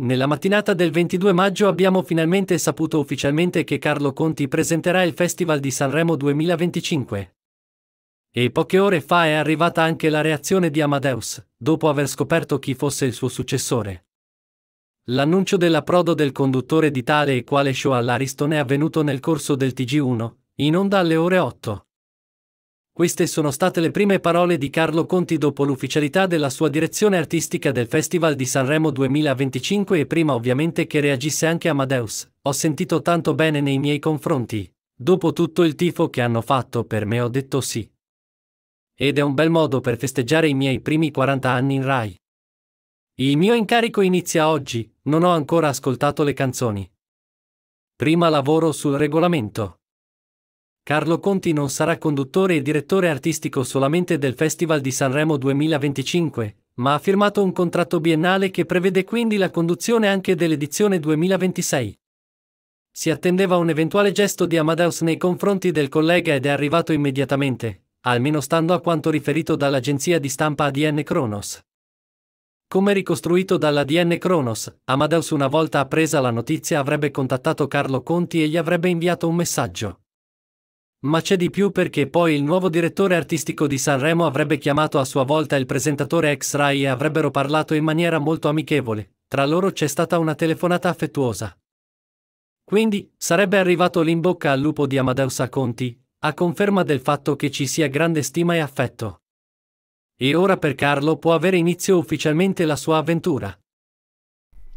Nella mattinata del 22 maggio abbiamo finalmente saputo ufficialmente che Carlo Conti presenterà il Festival di Sanremo 2025. E poche ore fa è arrivata anche la reazione di Amadeus, dopo aver scoperto chi fosse il suo successore. L'annuncio dell'approdo del conduttore di tale e quale show all'Ariston è avvenuto nel corso del TG1, in onda alle ore 8. Queste sono state le prime parole di Carlo Conti dopo l'ufficialità della sua direzione artistica del Festival di Sanremo 2025 e prima ovviamente che reagisse anche Amadeus. Ho sentito tanto bene nei miei confronti. Dopo tutto il tifo che hanno fatto per me ho detto sì. Ed è un bel modo per festeggiare i miei primi 40 anni in Rai. Il mio incarico inizia oggi, non ho ancora ascoltato le canzoni. Prima lavoro sul regolamento. Carlo Conti non sarà conduttore e direttore artistico solamente del Festival di Sanremo 2025, ma ha firmato un contratto biennale che prevede quindi la conduzione anche dell'edizione 2026. Si attendeva un eventuale gesto di Amadeus nei confronti del collega ed è arrivato immediatamente, almeno stando a quanto riferito dall'agenzia di stampa ADN Kronos. Come ricostruito dall'ADN Kronos, Amadeus una volta appresa la notizia avrebbe contattato Carlo Conti e gli avrebbe inviato un messaggio. Ma c'è di più perché poi il nuovo direttore artistico di Sanremo avrebbe chiamato a sua volta il presentatore ex Rai e avrebbero parlato in maniera molto amichevole. Tra loro c'è stata una telefonata affettuosa. Quindi, sarebbe arrivato l'imbocca al lupo di Amadeus Conti, a conferma del fatto che ci sia grande stima e affetto. E ora per Carlo può avere inizio ufficialmente la sua avventura.